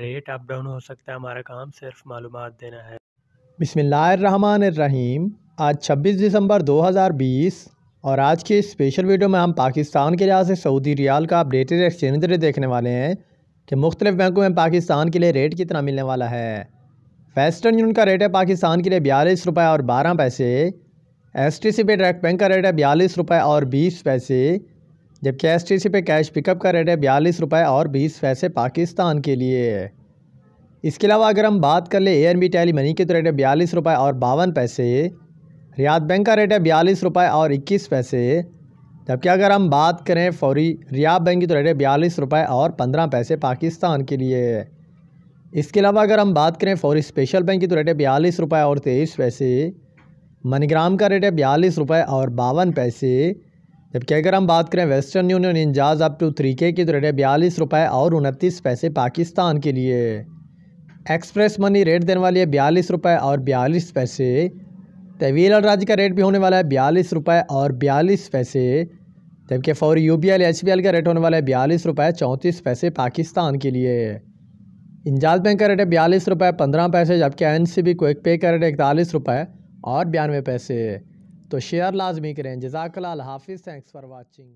rate up down हो सकता है हमारा काम सिर्फ मालूम देना है बिसमीम आज 26 दिसंबर 2020 और आज के स्पेशल वीडियो में हम पाकिस्तान के लिहाज से सऊदी रियाल का अपडेटेड एक्सचेंज रेट देखने वाले हैं कि मुख्तलिफ बैंकों में पाकिस्तान के लिए रेट कितना मिलने वाला है वेस्टर्न यूनियन का रेट है पाकिस्तान के लिए बयालीस रुपये और बारह पैसे एस टी सी पे डायरेक्ट बैंक का रेट है बयालीस रुपये और बीस पैसे जबकि एस टी सी पे कैश पिकअप का रेट है बयालीस रुपये और बीस पैसे पाकिस्तान के लिए इसके अलावा अगर हम बात कर ले एन बी टैली मनी की तो रेट है बयालीस रुपये और बावन पैसे रियाद बैंक का रेट है बयालीस रुपये और इक्कीस पैसे जबकि अगर हम बात करें फौरी रियाद बैंक की तो रेट है बयालीस रुपये और पंद्रह पैसे पाकिस्तान के लिए इसके अलावा अगर हम बात करें फौरी स्पेशल बैंक की तो रेट है बयालीस रुपये और तेईस पैसे मनीग्राम का रेट है बयालीस रुपये और बावन पैसे जबकि अगर हम बात करें वेस्टर्न यूनियन इंजाज अप टू थ्री के की तो रेट है बयालीस रुपये और उनतीस पैसे पाकिस्तान के लिए एक्सप्रेस मनी रेट देने वाली है बयालीस रुपये और बयालीस पैसे तवील और राज्य का रेट भी होने वाला है बयालीस रुपये और बयालीस पैसे जबकि for U B L H B L का रेट होने वाला है बयालीस रुपये चौंतीस पैसे पाकिस्तान के लिए इंजाज बैंक का रेट है बयालीस रुपये पंद्रह पैसे जबकि एन सी बी क्विक पे का रेट है इकतालीस रुपये और बयानवे पैसे तो शेयर लाजमी करें जजाकला हाफिज़ थैंक्स फ़ॉर वाचिंग